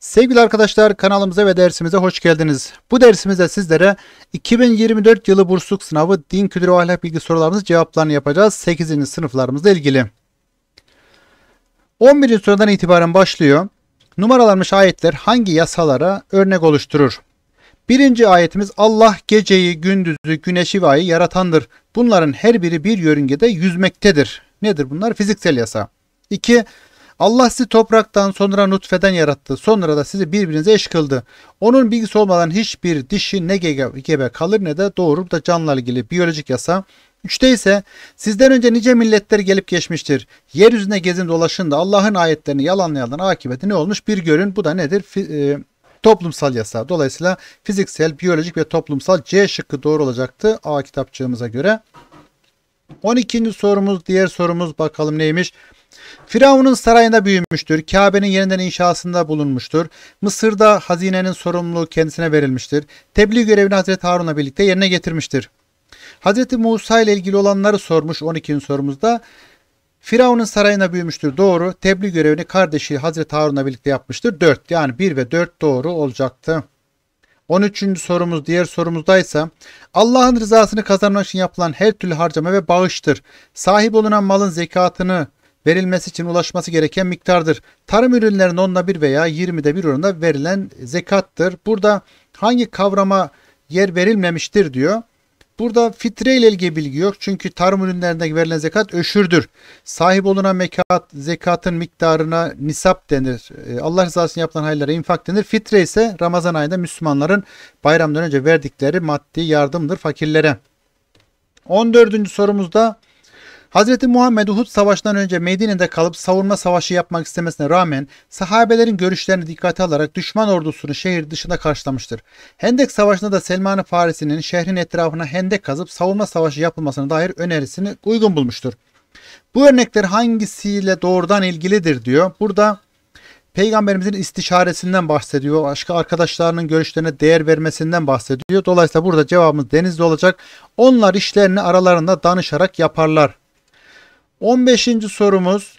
Sevgili arkadaşlar kanalımıza ve dersimize hoş geldiniz. Bu dersimizde sizlere 2024 yılı bursluk sınavı din kültürü ve ahlak bilgi sorularımız cevaplarını yapacağız 8. sınıflarımızla ilgili. 11. sorudan itibaren başlıyor. Numaralanmış ayetler hangi yasalara örnek oluşturur? Birinci ayetimiz Allah geceyi, gündüzü, güneşi ve ayı yaratandır. Bunların her biri bir yörüngede yüzmektedir. Nedir bunlar? Fiziksel yasa. 2. Allah sizi topraktan sonra nutfeden yarattı. Sonra da sizi birbirinize eş kıldı. Onun bilgisi olmadan hiçbir dişi ne gebe kalır ne de doğurup da canla ilgili biyolojik yasa. Üçte ise sizden önce nice milletler gelip geçmiştir. Yeryüzüne gezin dolaşın da Allah'ın ayetlerini yalanlayanların akıbeti ne olmuş bir görün. Bu da nedir? F- e, toplumsal yasa. Dolayısıyla fiziksel, biyolojik ve toplumsal C şıkkı doğru olacaktı A kitapçığımıza göre. 12. sorumuz, diğer sorumuz bakalım neymiş? Firavun'un sarayında büyümüştür. Kabe'nin yeniden inşasında bulunmuştur. Mısır'da hazinenin sorumluluğu kendisine verilmiştir. Tebliğ görevini Hazreti Harun'la birlikte yerine getirmiştir. Hazreti Musa ile ilgili olanları sormuş 12. sorumuzda. Firavun'un sarayında büyümüştür doğru. Tebliğ görevini kardeşi Hazreti Harun'la birlikte yapmıştır. 4 yani 1 ve 4 doğru olacaktı. 13. sorumuz diğer sorumuzdaysa Allah'ın rızasını kazanmak için yapılan her türlü harcama ve bağıştır. Sahip olunan malın zekatını verilmesi için ulaşması gereken miktardır. Tarım ürünlerinin onda bir veya 20'de bir oranında verilen zekattır. Burada hangi kavrama yer verilmemiştir diyor. Burada fitre ile ilgili bilgi yok. Çünkü tarım ürünlerinde verilen zekat öşürdür. Sahip olunan mekat, zekatın miktarına nisap denir. E, Allah rızası için yapılan hayırlara infak denir. Fitre ise Ramazan ayında Müslümanların bayramdan önce verdikleri maddi yardımdır fakirlere. 14. sorumuzda Hz. Muhammed Uhud savaşından önce Medine'de kalıp savunma savaşı yapmak istemesine rağmen sahabelerin görüşlerini dikkate alarak düşman ordusunu şehir dışında karşılamıştır. Hendek Savaşı'nda da Selman-ı Farisi'nin şehrin etrafına hendek kazıp savunma savaşı yapılmasına dair önerisini uygun bulmuştur. Bu örnekler hangisiyle doğrudan ilgilidir diyor. Burada Peygamberimizin istişaresinden bahsediyor. Başka arkadaşlarının görüşlerine değer vermesinden bahsediyor. Dolayısıyla burada cevabımız denizde olacak. Onlar işlerini aralarında danışarak yaparlar 15. sorumuz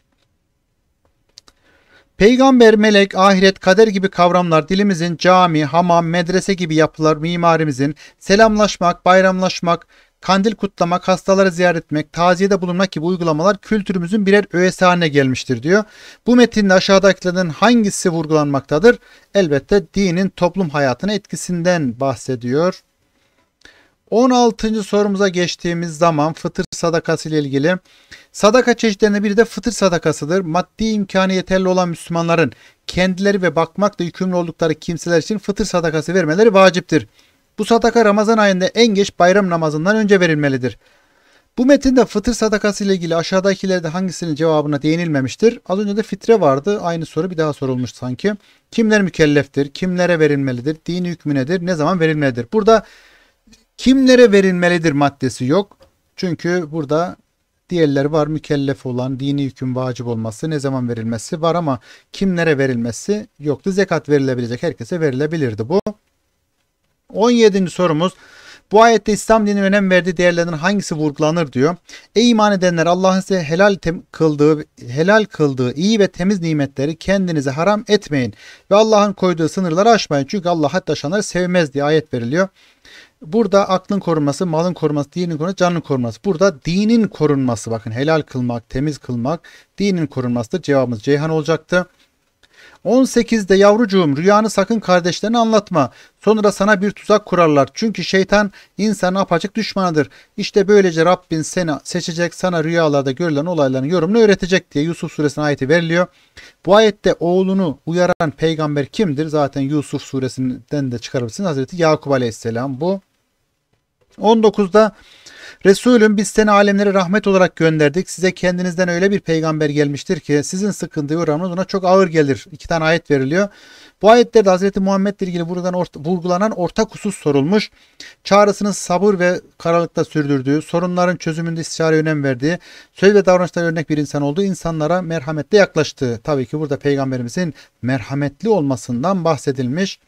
Peygamber, melek, ahiret, kader gibi kavramlar dilimizin cami, hamam, medrese gibi yapılar mimarimizin selamlaşmak, bayramlaşmak, kandil kutlamak, hastaları ziyaret etmek, taziyede bulunmak gibi uygulamalar kültürümüzün birer öğesi haline gelmiştir diyor. Bu metinde aşağıdakilerden hangisi vurgulanmaktadır? Elbette dinin toplum hayatına etkisinden bahsediyor. 16. sorumuza geçtiğimiz zaman fıtır sadakası ile ilgili sadaka çeşitlerinden biri de fıtır sadakasıdır. Maddi imkanı yeterli olan Müslümanların kendileri ve bakmakla yükümlü oldukları kimseler için fıtır sadakası vermeleri vaciptir. Bu sadaka Ramazan ayında en geç bayram namazından önce verilmelidir. Bu metinde fıtır sadakası ile ilgili aşağıdakilerde hangisinin cevabına değinilmemiştir? Az önce de fitre vardı. Aynı soru bir daha sorulmuş sanki. Kimler mükelleftir? Kimlere verilmelidir? Dini hükmü nedir? Ne zaman verilmelidir? Burada Kimlere verilmelidir maddesi yok. Çünkü burada diğerleri var mükellef olan dini hüküm vacip olması ne zaman verilmesi var ama kimlere verilmesi yoktu. Zekat verilebilecek herkese verilebilirdi bu. 17. sorumuz bu ayette İslam dini önem verdiği değerlerden hangisi vurgulanır diyor. Ey iman edenler Allah'ın size helal kıldığı helal kıldığı iyi ve temiz nimetleri kendinize haram etmeyin ve Allah'ın koyduğu sınırları aşmayın. Çünkü Allah hatta şanları sevmez diye ayet veriliyor. Burada aklın korunması, malın korunması, dinin korunması, canın korunması. Burada dinin korunması bakın helal kılmak, temiz kılmak, dinin korunması cevabımız Ceyhan olacaktı. 18'de yavrucuğum rüyanı sakın kardeşlerine anlatma. Sonra sana bir tuzak kurarlar. Çünkü şeytan insanın apaçık düşmanıdır. İşte böylece Rabbin seni seçecek sana rüyalarda görülen olayların yorumunu öğretecek diye Yusuf suresine ayeti veriliyor. Bu ayette oğlunu uyaran peygamber kimdir? Zaten Yusuf suresinden de çıkarabilirsiniz. Hazreti Yakup aleyhisselam bu. 19'da Resulüm biz seni alemlere rahmet olarak gönderdik. Size kendinizden öyle bir peygamber gelmiştir ki sizin sıkıntıyı uğramanız ona çok ağır gelir. İki tane ayet veriliyor. Bu ayetlerde Hazreti Muhammed ile ilgili buradan orta, vurgulanan ortak husus sorulmuş. Çağrısının sabır ve kararlılıkta sürdürdüğü, sorunların çözümünde istişare önem verdiği, söz ve davranışlara örnek bir insan olduğu, insanlara merhametle yaklaştığı. Tabii ki burada peygamberimizin merhametli olmasından bahsedilmiş.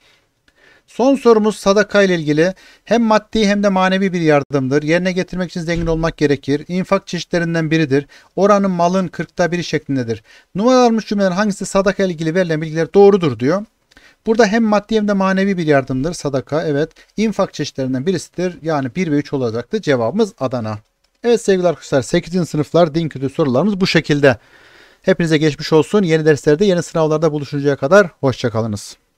Son sorumuz sadaka ile ilgili. Hem maddi hem de manevi bir yardımdır. Yerine getirmek için zengin olmak gerekir. İnfak çeşitlerinden biridir. Oranın malın kırkta biri şeklindedir. Numaralanmış cümlelerin hangisi sadaka ile ilgili verilen bilgiler doğrudur diyor. Burada hem maddi hem de manevi bir yardımdır sadaka. Evet infak çeşitlerinden birisidir. Yani 1 ve 3 olacaktı cevabımız Adana. Evet sevgili arkadaşlar 8. sınıflar din kültürü sorularımız bu şekilde. Hepinize geçmiş olsun. Yeni derslerde yeni sınavlarda buluşuncaya kadar hoşçakalınız.